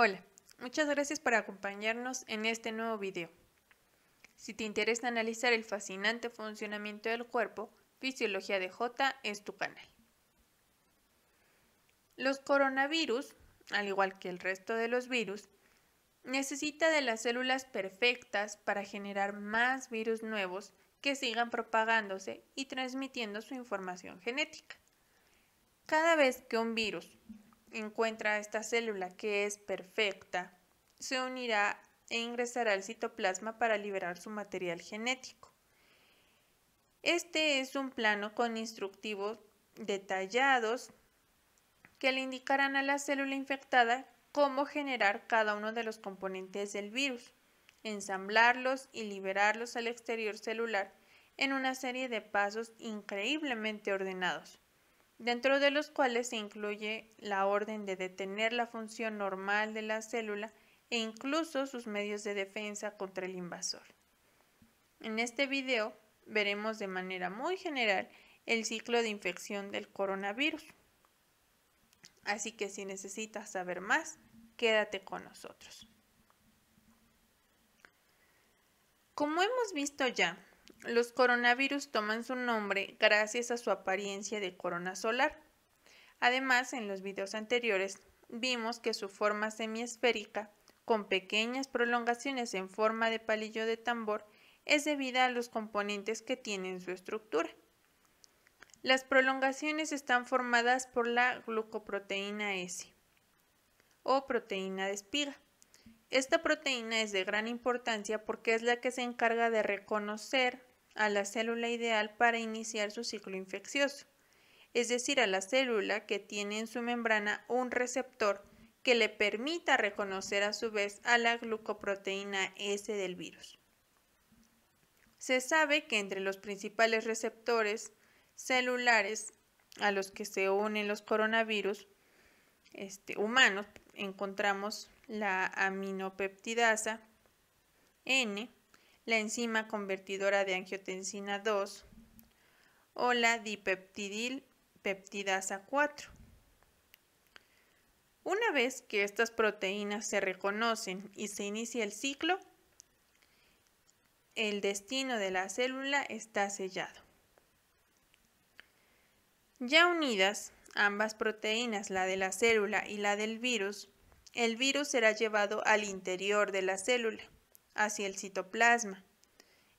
Hola, muchas gracias por acompañarnos en este nuevo video. Si te interesa analizar el fascinante funcionamiento del cuerpo, Fisiología de J es tu canal. Los coronavirus, al igual que el resto de los virus, necesita de las células perfectas para generar más virus nuevos que sigan propagándose y transmitiendo su información genética. Cada vez que un virus encuentra esta célula que es perfecta, se unirá e ingresará al citoplasma para liberar su material genético. Este es un plano con instructivos detallados que le indicarán a la célula infectada cómo generar cada uno de los componentes del virus, ensamblarlos y liberarlos al exterior celular en una serie de pasos increíblemente ordenados dentro de los cuales se incluye la orden de detener la función normal de la célula e incluso sus medios de defensa contra el invasor. En este video veremos de manera muy general el ciclo de infección del coronavirus. Así que si necesitas saber más, quédate con nosotros. Como hemos visto ya, los coronavirus toman su nombre gracias a su apariencia de corona solar. Además, en los videos anteriores vimos que su forma semiesférica, con pequeñas prolongaciones en forma de palillo de tambor, es debida a los componentes que tienen su estructura. Las prolongaciones están formadas por la glucoproteína S o proteína de espiga. Esta proteína es de gran importancia porque es la que se encarga de reconocer, a la célula ideal para iniciar su ciclo infeccioso, es decir, a la célula que tiene en su membrana un receptor que le permita reconocer a su vez a la glucoproteína S del virus. Se sabe que entre los principales receptores celulares a los que se unen los coronavirus este, humanos encontramos la aminopeptidasa N, la enzima convertidora de angiotensina 2 o la dipeptidil peptidasa 4. Una vez que estas proteínas se reconocen y se inicia el ciclo, el destino de la célula está sellado. Ya unidas ambas proteínas, la de la célula y la del virus, el virus será llevado al interior de la célula hacia el citoplasma,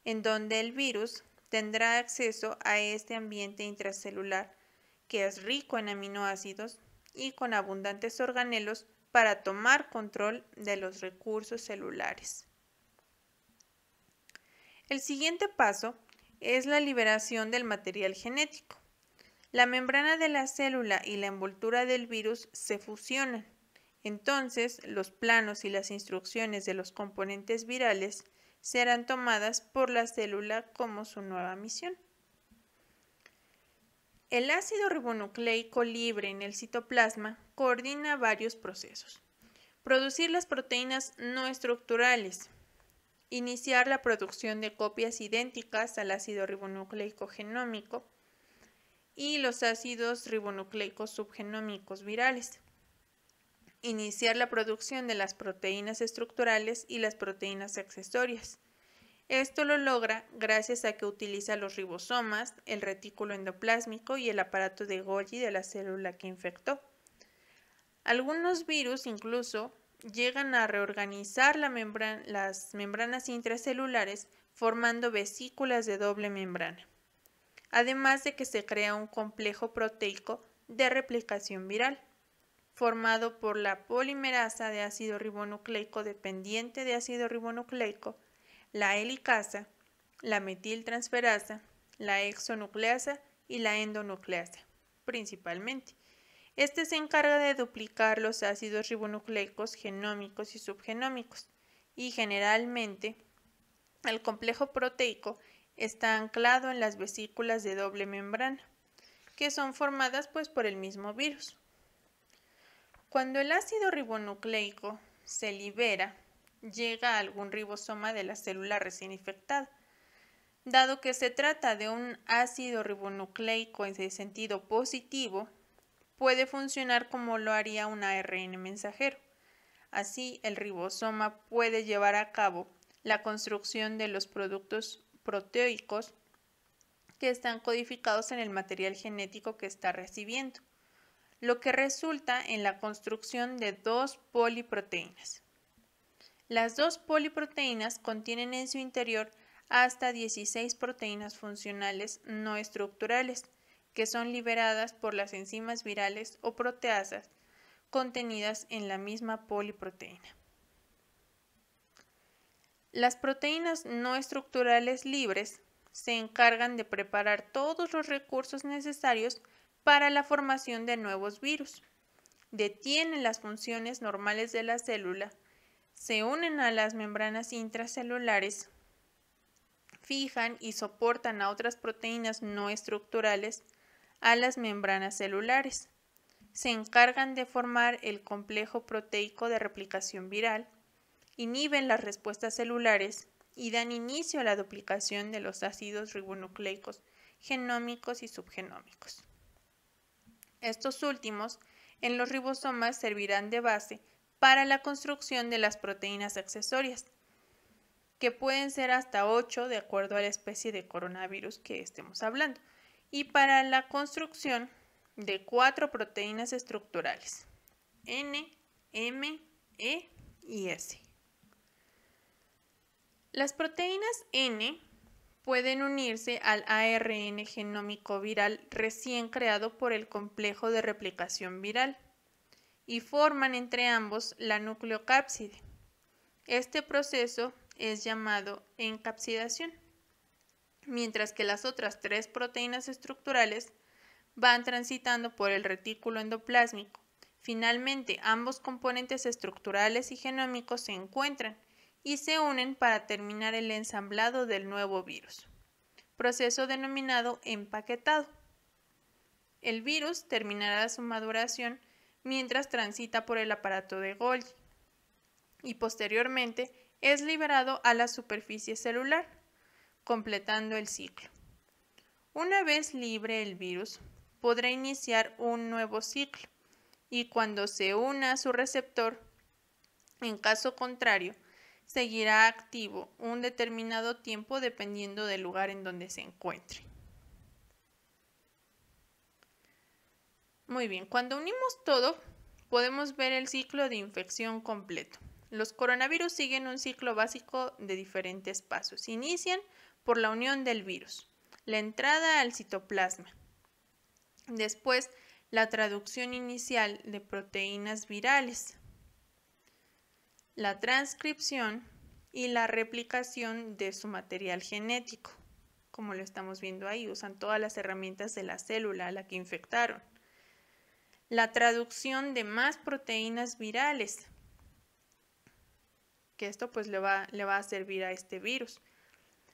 en donde el virus tendrá acceso a este ambiente intracelular que es rico en aminoácidos y con abundantes organelos para tomar control de los recursos celulares. El siguiente paso es la liberación del material genético. La membrana de la célula y la envoltura del virus se fusionan entonces, los planos y las instrucciones de los componentes virales serán tomadas por la célula como su nueva misión. El ácido ribonucleico libre en el citoplasma coordina varios procesos. Producir las proteínas no estructurales. Iniciar la producción de copias idénticas al ácido ribonucleico genómico y los ácidos ribonucleicos subgenómicos virales iniciar la producción de las proteínas estructurales y las proteínas accesorias. Esto lo logra gracias a que utiliza los ribosomas, el retículo endoplásmico y el aparato de Golgi de la célula que infectó. Algunos virus incluso llegan a reorganizar las membranas intracelulares formando vesículas de doble membrana, además de que se crea un complejo proteico de replicación viral formado por la polimerasa de ácido ribonucleico dependiente de ácido ribonucleico, la helicasa, la metiltransferasa, la exonucleasa y la endonucleasa, principalmente. Este se encarga de duplicar los ácidos ribonucleicos genómicos y subgenómicos, y generalmente el complejo proteico está anclado en las vesículas de doble membrana, que son formadas pues por el mismo virus. Cuando el ácido ribonucleico se libera, llega a algún ribosoma de la célula recién infectada. Dado que se trata de un ácido ribonucleico en sentido positivo, puede funcionar como lo haría un ARN mensajero. Así, el ribosoma puede llevar a cabo la construcción de los productos proteicos que están codificados en el material genético que está recibiendo lo que resulta en la construcción de dos poliproteínas. Las dos poliproteínas contienen en su interior hasta 16 proteínas funcionales no estructurales, que son liberadas por las enzimas virales o proteasas contenidas en la misma poliproteína. Las proteínas no estructurales libres se encargan de preparar todos los recursos necesarios para la formación de nuevos virus. Detienen las funciones normales de la célula, se unen a las membranas intracelulares, fijan y soportan a otras proteínas no estructurales a las membranas celulares. Se encargan de formar el complejo proteico de replicación viral, inhiben las respuestas celulares y dan inicio a la duplicación de los ácidos ribonucleicos genómicos y subgenómicos. Estos últimos en los ribosomas servirán de base para la construcción de las proteínas accesorias, que pueden ser hasta 8 de acuerdo a la especie de coronavirus que estemos hablando, y para la construcción de cuatro proteínas estructurales, N, M, E y S. Las proteínas N pueden unirse al ARN genómico viral recién creado por el complejo de replicación viral y forman entre ambos la nucleocápside. Este proceso es llamado encapsidación, mientras que las otras tres proteínas estructurales van transitando por el retículo endoplásmico. Finalmente, ambos componentes estructurales y genómicos se encuentran y se unen para terminar el ensamblado del nuevo virus, proceso denominado empaquetado. El virus terminará su maduración mientras transita por el aparato de Golgi y posteriormente es liberado a la superficie celular, completando el ciclo. Una vez libre el virus, podrá iniciar un nuevo ciclo y cuando se una a su receptor, en caso contrario, seguirá activo un determinado tiempo dependiendo del lugar en donde se encuentre. Muy bien, cuando unimos todo, podemos ver el ciclo de infección completo. Los coronavirus siguen un ciclo básico de diferentes pasos. Inician por la unión del virus, la entrada al citoplasma, después la traducción inicial de proteínas virales, la transcripción y la replicación de su material genético, como lo estamos viendo ahí, usan todas las herramientas de la célula a la que infectaron. La traducción de más proteínas virales, que esto pues le va, le va a servir a este virus.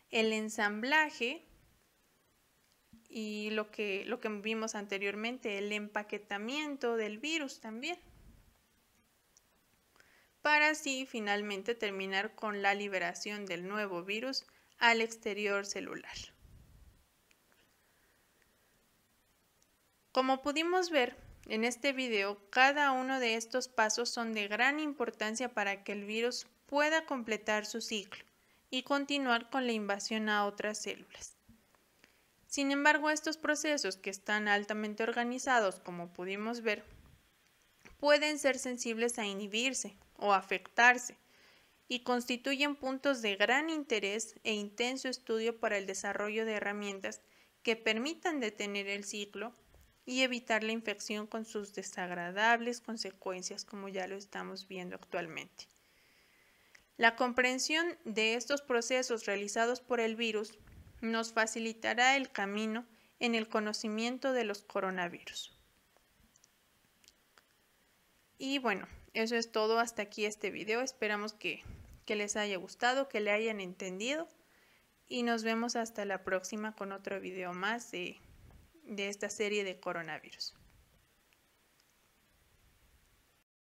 El ensamblaje y lo que, lo que vimos anteriormente, el empaquetamiento del virus también para así finalmente terminar con la liberación del nuevo virus al exterior celular. Como pudimos ver en este video, cada uno de estos pasos son de gran importancia para que el virus pueda completar su ciclo y continuar con la invasión a otras células. Sin embargo, estos procesos que están altamente organizados, como pudimos ver, pueden ser sensibles a inhibirse o afectarse y constituyen puntos de gran interés e intenso estudio para el desarrollo de herramientas que permitan detener el ciclo y evitar la infección con sus desagradables consecuencias como ya lo estamos viendo actualmente. La comprensión de estos procesos realizados por el virus nos facilitará el camino en el conocimiento de los coronavirus. Y bueno, eso es todo hasta aquí este video. Esperamos que, les haya gustado, que le hayan entendido. Y nos vemos hasta la próxima con otro video más de esta serie de coronavirus.